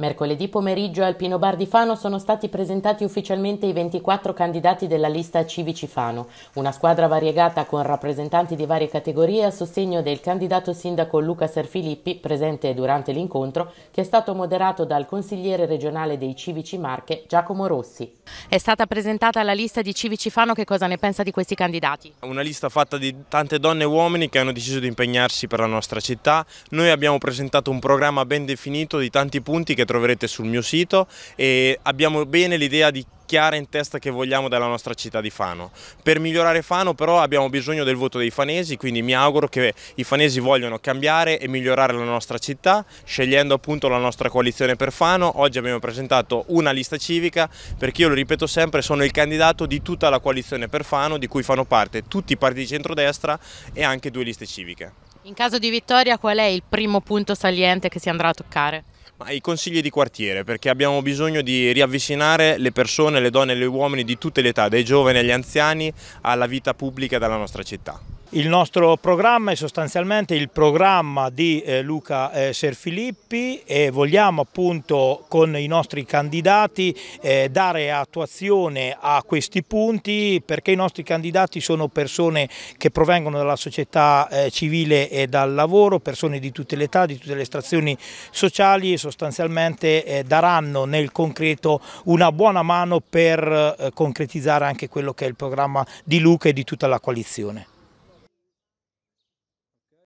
Mercoledì pomeriggio al Pino Bar di Fano sono stati presentati ufficialmente i 24 candidati della lista Civici Fano, una squadra variegata con rappresentanti di varie categorie a sostegno del candidato sindaco Luca Serfilippi, presente durante l'incontro, che è stato moderato dal consigliere regionale dei Civici Marche Giacomo Rossi. È stata presentata la lista di Civici Fano, che cosa ne pensa di questi candidati? Una lista fatta di tante donne e uomini che hanno deciso di impegnarsi per la nostra città. Noi abbiamo presentato un programma ben definito di tanti punti che troverete sul mio sito e abbiamo bene l'idea di chiara in testa che vogliamo della nostra città di Fano. Per migliorare Fano però abbiamo bisogno del voto dei fanesi, quindi mi auguro che i fanesi vogliono cambiare e migliorare la nostra città, scegliendo appunto la nostra coalizione per Fano. Oggi abbiamo presentato una lista civica, perché io lo ripeto sempre, sono il candidato di tutta la coalizione per Fano, di cui fanno parte tutti i partiti di centrodestra e anche due liste civiche. In caso di vittoria qual è il primo punto saliente che si andrà a toccare? Ma I consigli di quartiere, perché abbiamo bisogno di riavvicinare le persone, le donne e gli uomini di tutte le età, dai giovani agli anziani, alla vita pubblica della nostra città. Il nostro programma è sostanzialmente il programma di eh, Luca eh, Serfilippi e vogliamo appunto con i nostri candidati eh, dare attuazione a questi punti perché i nostri candidati sono persone che provengono dalla società civile e dal lavoro, persone di tutte le età, di tutte le estrazioni sociali e sostanzialmente daranno nel concreto una buona mano per concretizzare anche quello che è il programma di Luca e di tutta la coalizione.